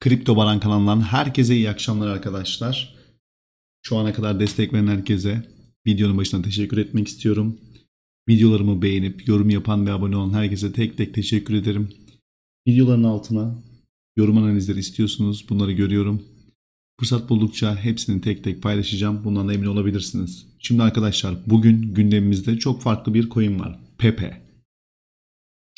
Kripto Baran kanalından herkese iyi akşamlar arkadaşlar. Şu ana kadar destek veren herkese videonun başına teşekkür etmek istiyorum. Videolarımı beğenip yorum yapan ve abone olan herkese tek tek teşekkür ederim. Videoların altına yorum analizleri istiyorsunuz. Bunları görüyorum. Fırsat buldukça hepsini tek tek paylaşacağım. Bundan emin olabilirsiniz. Şimdi arkadaşlar bugün gündemimizde çok farklı bir coin var. Pepe.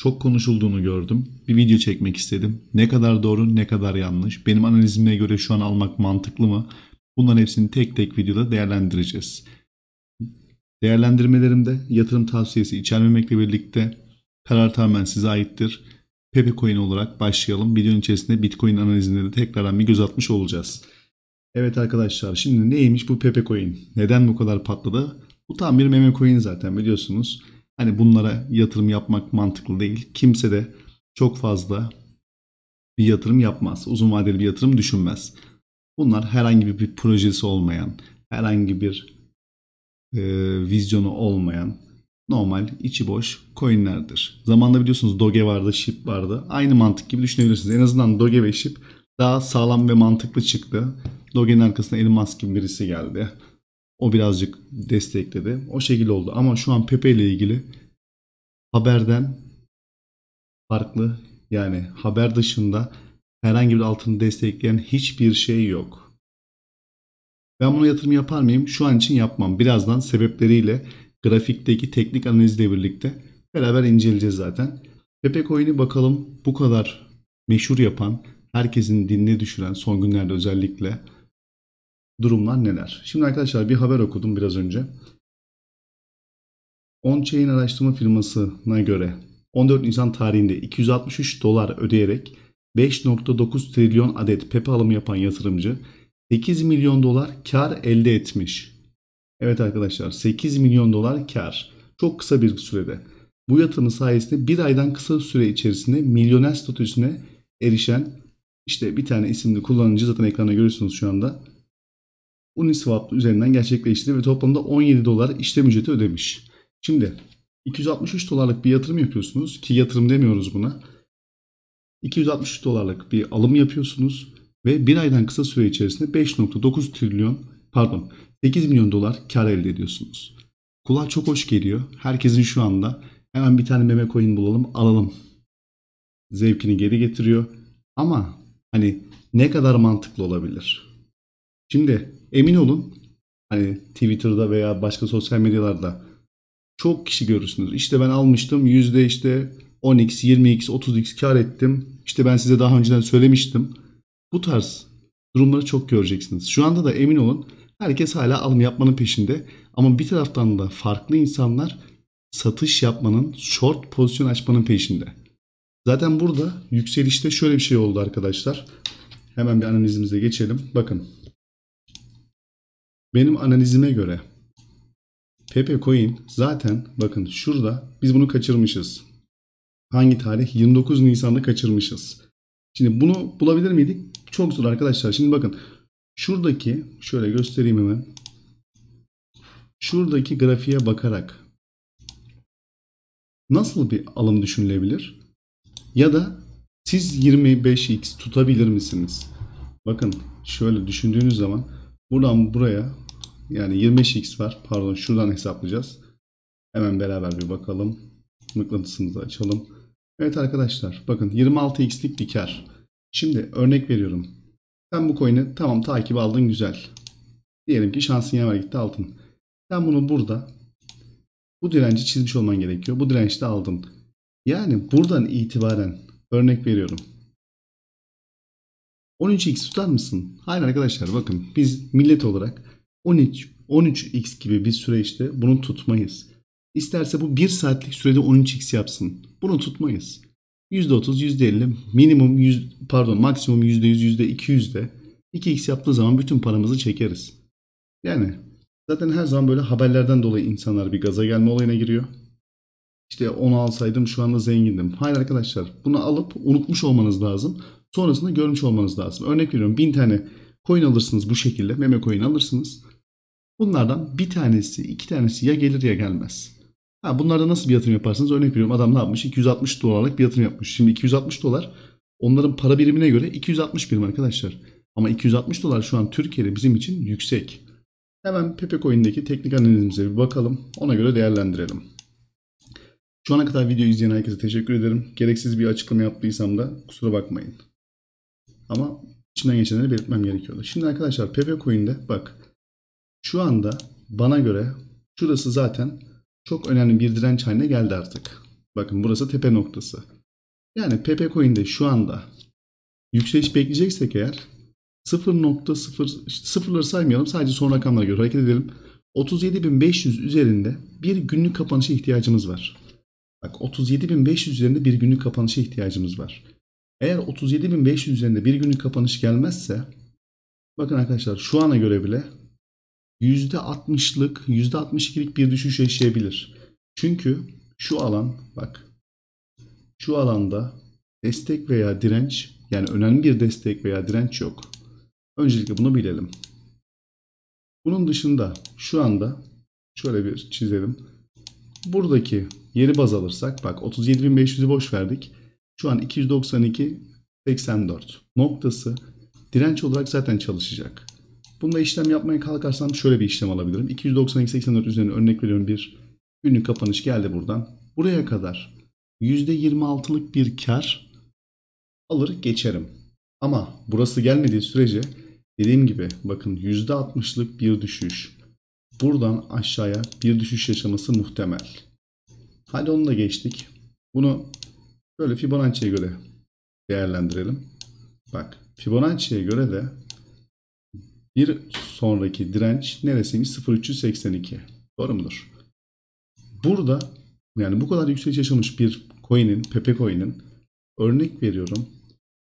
Çok konuşulduğunu gördüm. Bir video çekmek istedim. Ne kadar doğru ne kadar yanlış. Benim analizime göre şu an almak mantıklı mı? Bunların hepsini tek tek videoda değerlendireceğiz. Değerlendirmelerimde yatırım tavsiyesi içermemekle birlikte karar tamamen size aittir. Pepe Coin olarak başlayalım. Videonun içerisinde Bitcoin analizinde de tekrardan bir göz atmış olacağız. Evet arkadaşlar şimdi neymiş bu Pepe Coin? Neden bu kadar patladı? Bu tam bir meme coin zaten biliyorsunuz. Hani bunlara yatırım yapmak mantıklı değil. Kimse de çok fazla bir yatırım yapmaz. Uzun vadeli bir yatırım düşünmez. Bunlar herhangi bir projesi olmayan, herhangi bir e, vizyonu olmayan normal içi boş coinlerdir. Zamanla biliyorsunuz Doge vardı, Ship vardı. Aynı mantık gibi düşünebilirsiniz. En azından Doge ve Ship daha sağlam ve mantıklı çıktı. Doge'nin arkasına Elon Musk gibi birisi geldi. O birazcık destekledi. O şekilde oldu. Ama şu an Pepe ile ilgili haberden farklı yani haber dışında herhangi bir altını destekleyen hiçbir şey yok. Ben bunu yatırım yapar mıyım? Şu an için yapmam. Birazdan sebepleriyle grafikteki teknik analizle birlikte beraber inceleyeceğiz zaten. Pepe Coin'i bakalım bu kadar meşhur yapan, herkesin dinine düşüren son günlerde özellikle durumlar neler? Şimdi arkadaşlar bir haber okudum biraz önce. OnChain araştırma firmasına göre 14 Nisan tarihinde 263 dolar ödeyerek 5.9 trilyon adet Pepe alımı yapan yatırımcı 8 milyon dolar kar elde etmiş. Evet arkadaşlar 8 milyon dolar kar. Çok kısa bir sürede. Bu yatırımı sayesinde bir aydan kısa süre içerisinde milyoner statüsüne erişen işte bir tane isimli kullanıcı zaten ekrana görüyorsunuz şu anda. Uniswap üzerinden gerçekleştirdi ve toplamda 17 dolar işlem ücreti ödemiş. Şimdi 263 dolarlık bir yatırım yapıyorsunuz ki yatırım demiyoruz buna. 263 dolarlık bir alım yapıyorsunuz ve bir aydan kısa süre içerisinde 5.9 trilyon pardon 8 milyon dolar kar elde ediyorsunuz. Kulağa çok hoş geliyor. Herkesin şu anda hemen bir tane meme coin bulalım alalım zevkini geri getiriyor. Ama hani ne kadar mantıklı olabilir? Şimdi Emin olun hani Twitter'da veya başka sosyal medyalarda çok kişi görürsünüz. İşte ben almıştım yüzde işte 10x, 20x, 30x kar ettim. İşte ben size daha önceden söylemiştim. Bu tarz durumları çok göreceksiniz. Şu anda da emin olun herkes hala alım yapmanın peşinde. Ama bir taraftan da farklı insanlar satış yapmanın, short pozisyon açmanın peşinde. Zaten burada yükselişte şöyle bir şey oldu arkadaşlar. Hemen bir analizimize geçelim. Bakın benim analizime göre Pepe Coin zaten bakın şurada biz bunu kaçırmışız. Hangi tarih? 29 Nisan'da kaçırmışız. Şimdi bunu bulabilir miydik? Çok zor arkadaşlar. Şimdi bakın şuradaki şöyle göstereyim hemen. Şuradaki grafiğe bakarak nasıl bir alım düşünülebilir? Ya da siz 25x tutabilir misiniz? Bakın şöyle düşündüğünüz zaman buradan buraya yani 25x var. Pardon şuradan hesaplayacağız. Hemen beraber bir bakalım. Mıknatısımızı açalım. Evet arkadaşlar bakın 26x'lik bir kar. Şimdi örnek veriyorum. Sen bu coin'i tamam takip aldın güzel. Diyelim ki şansın yaver gitti altın. Sen bunu burada bu direnci çizmiş olman gerekiyor. Bu direnci de aldın. Yani buradan itibaren örnek veriyorum. 13x tutar mısın? Hayır arkadaşlar bakın biz millet olarak 13 13x gibi bir süreçte bunu tutmayız. İsterse bu 1 saatlik sürede 13x yapsın. Bunu tutmayız. %30, %50, minimum 100, pardon maksimum %100, %200'de 2x yaptığı zaman bütün paramızı çekeriz. Yani zaten her zaman böyle haberlerden dolayı insanlar bir gaza gelme olayına giriyor. İşte onu alsaydım şu anda zengindim. Hayır arkadaşlar bunu alıp unutmuş olmanız lazım. Sonrasında görmüş olmanız lazım. Örnek veriyorum 1000 tane coin alırsınız bu şekilde. Meme coin alırsınız. Bunlardan bir tanesi, iki tanesi ya gelir ya gelmez. Ha, bunlarda nasıl bir yatırım yaparsınız? Örnek veriyorum adam ne yapmış? 260 dolarlık bir yatırım yapmış. Şimdi 260 dolar onların para birimine göre 260 birim arkadaşlar. Ama 260 dolar şu an Türkiye'de bizim için yüksek. Hemen Pepe Coin'deki teknik analizimize bir bakalım. Ona göre değerlendirelim. Şu ana kadar video izleyen herkese teşekkür ederim. Gereksiz bir açıklama yaptıysam da kusura bakmayın. Ama içimden geçenleri belirtmem gerekiyordu. Şimdi arkadaşlar Pepe Coin'de bak şu anda bana göre şurası zaten çok önemli bir direnç haline geldi artık. Bakın burası tepe noktası. Yani Pepe Coin'de şu anda yükseliş bekleyeceksek eğer 0.0 sıfırları saymayalım sadece son rakamlara göre hareket edelim. 37.500 üzerinde bir günlük kapanışa ihtiyacımız var. Bak 37.500 üzerinde bir günlük kapanışa ihtiyacımız var. Eğer 37.500 üzerinde bir günlük kapanış gelmezse bakın arkadaşlar şu ana göre bile %60'lık, %62'lik bir düşüş yaşayabilir. Çünkü şu alan bak şu alanda destek veya direnç yani önemli bir destek veya direnç yok. Öncelikle bunu bilelim. Bunun dışında şu anda şöyle bir çizelim. Buradaki yeri baz alırsak bak 37.500'ü boş verdik. Şu an 292.84 noktası direnç olarak zaten çalışacak. Bununla işlem yapmaya kalkarsam şöyle bir işlem alabilirim. 290-84 üzerine örnek veriyorum bir günlük kapanış geldi buradan. Buraya kadar %26'lık bir kar alır geçerim. Ama burası gelmediği sürece dediğim gibi bakın %60'lık bir düşüş. Buradan aşağıya bir düşüş yaşaması muhtemel. Hadi onu da geçtik. Bunu böyle Fibonacci'ye göre değerlendirelim. Bak Fibonacci'ye göre de bir sonraki direnç neresiymiş? 0382. Doğru mudur? Burada yani bu kadar yükseliş yaşamış bir coin'in, Pepe coin'in örnek veriyorum.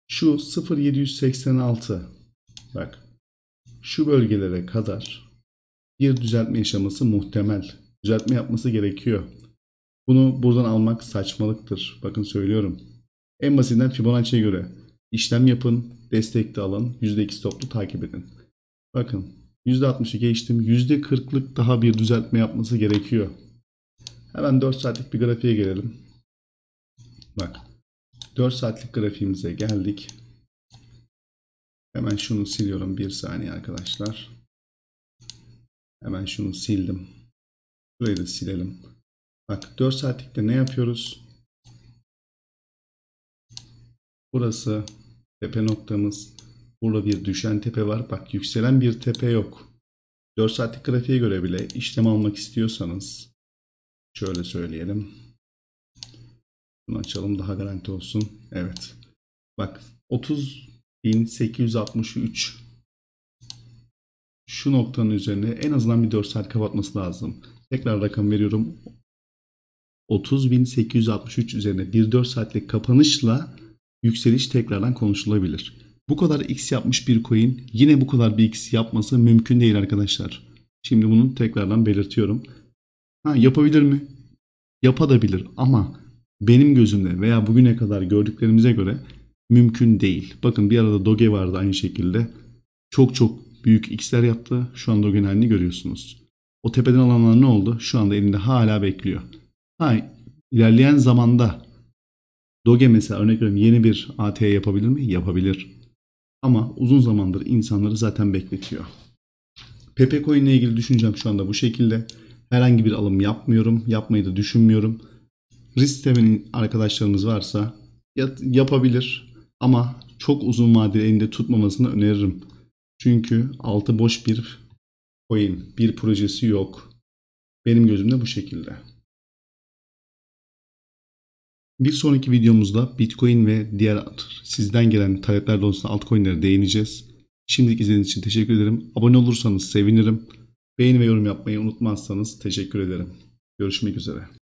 Şu 0786 bak şu bölgelere kadar bir düzeltme yaşaması muhtemel. Düzeltme yapması gerekiyor. Bunu buradan almak saçmalıktır. Bakın söylüyorum. En basitinden Fibonacci'ye göre işlem yapın, destek de alın, %2 stoplu takip edin. Bakın %60'ı geçtim. %40'lık daha bir düzeltme yapması gerekiyor. Hemen 4 saatlik bir grafiğe gelelim. Bak 4 saatlik grafiğimize geldik. Hemen şunu siliyorum bir saniye arkadaşlar. Hemen şunu sildim. Burayı da silelim. Bak 4 saatlikte ne yapıyoruz? Burası tepe noktamız. Burada bir düşen tepe var. Bak yükselen bir tepe yok. 4 saatlik grafiğe göre bile işlem almak istiyorsanız şöyle söyleyelim. Bunu açalım daha garanti olsun. Evet. Bak 30.863 şu noktanın üzerine en azından bir 4 saat kapatması lazım. Tekrar rakam veriyorum. 30.863 üzerine bir 4 saatlik kapanışla yükseliş tekrardan konuşulabilir. Bu kadar x yapmış bir coin yine bu kadar bir x yapması mümkün değil arkadaşlar. Şimdi bunu tekrardan belirtiyorum. Ha, yapabilir mi? Yapabilir ama benim gözümde veya bugüne kadar gördüklerimize göre mümkün değil. Bakın bir arada Doge vardı aynı şekilde. Çok çok büyük x'ler yaptı. Şu anda Doge'nin halini görüyorsunuz. O tepeden alanlar ne oldu? Şu anda elinde hala bekliyor. Ha, ilerleyen zamanda Doge mesela örnek veriyorum yeni bir AT yapabilir mi? Yapabilir. Ama uzun zamandır insanları zaten bekletiyor. Pepe Coin ile ilgili düşüncem şu anda bu şekilde. Herhangi bir alım yapmıyorum. Yapmayı da düşünmüyorum. Risk temelin arkadaşlarımız varsa yapabilir. Ama çok uzun vadeli elinde tutmamasını öneririm. Çünkü altı boş bir coin, bir projesi yok. Benim gözümde bu şekilde. Bir sonraki videomuzda Bitcoin ve diğer sizden gelen talepler dolayısıyla altcoin'lere değineceğiz. Şimdilik izlediğiniz için teşekkür ederim. Abone olursanız sevinirim. Beğeni ve yorum yapmayı unutmazsanız teşekkür ederim. Görüşmek üzere.